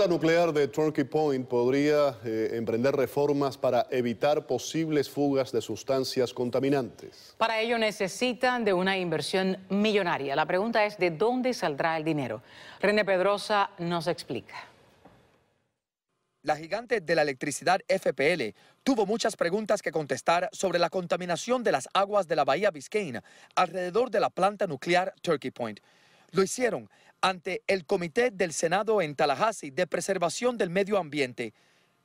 La nuclear de Turkey Point podría eh, emprender reformas para evitar posibles fugas de sustancias contaminantes. Para ello necesitan de una inversión millonaria. La pregunta es de dónde saldrá el dinero. René Pedrosa nos explica. La gigante de la electricidad FPL tuvo muchas preguntas que contestar sobre la contaminación de las aguas de la bahía Biscayne alrededor de la planta nuclear Turkey Point. Lo hicieron ante el Comité del Senado en Tallahassee de Preservación del Medio Ambiente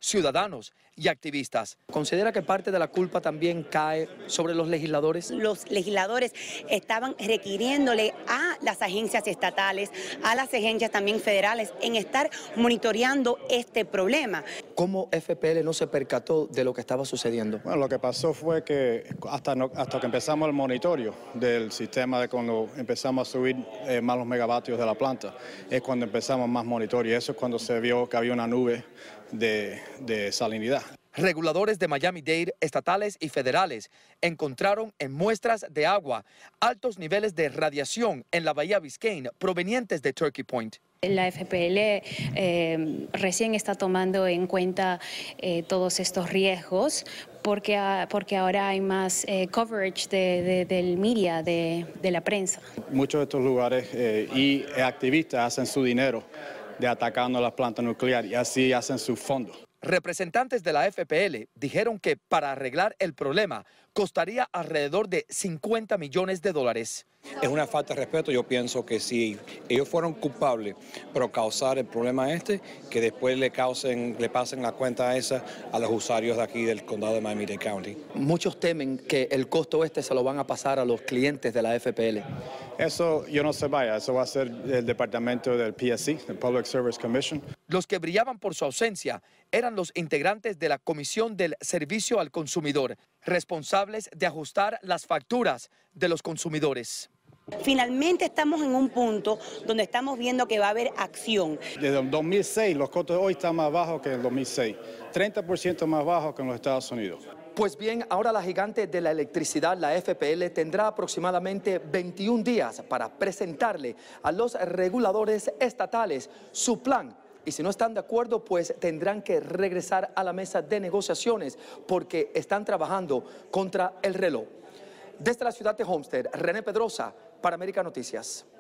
ciudadanos y activistas. ¿Considera que parte de la culpa también cae sobre los legisladores? Los legisladores estaban requiriéndole a las agencias estatales, a las agencias también federales, en estar monitoreando este problema. ¿Cómo FPL no se percató de lo que estaba sucediendo? Bueno, lo que pasó fue que hasta, hasta que empezamos el monitoreo del sistema, de cuando empezamos a subir eh, más los megavatios de la planta, es cuando empezamos más monitoreo. Eso es cuando se vio que había una nube de, salinidad. Reguladores de Miami-Dade, estatales y federales, encontraron en muestras de agua altos niveles de radiación en la bahía Biscayne provenientes de Turkey Point. La FPL eh, recién está tomando en cuenta eh, todos estos riesgos porque, porque ahora hay más eh, coverage del media, de, la prensa. Muchos de estos lugares y activistas hacen su dinero de atacando las plantas nucleares y así hacen su fondo. Representantes de la FPL dijeron que para arreglar el problema costaría alrededor de 50 millones de dólares. Es una falta de respeto, yo pienso que si ellos fueron culpables, por causar el problema este, que después le causen, le pasen la cuenta esa a los usuarios de aquí del condado de Miami-Dade County. Muchos temen que el costo este se lo van a pasar a los clientes de la FPL. Eso yo no se vaya, eso va a ser el departamento del PSC, el Public Service Commission. Los que brillaban por su ausencia eran los integrantes de la Comisión del Servicio al Consumidor, responsables de ajustar las facturas de los consumidores. Finalmente estamos en un punto donde estamos viendo que va a haber acción. Desde el 2006 los costos hoy están más bajos que en el 2006, 30% más bajos que en los Estados Unidos. Pues bien, ahora la gigante de la electricidad, la FPL, tendrá aproximadamente 21 días para presentarle a los reguladores estatales su plan y si no están de acuerdo, pues tendrán que regresar a la mesa de negociaciones porque están trabajando contra el reloj. Desde la ciudad de Homestead, René Pedrosa, para América Noticias.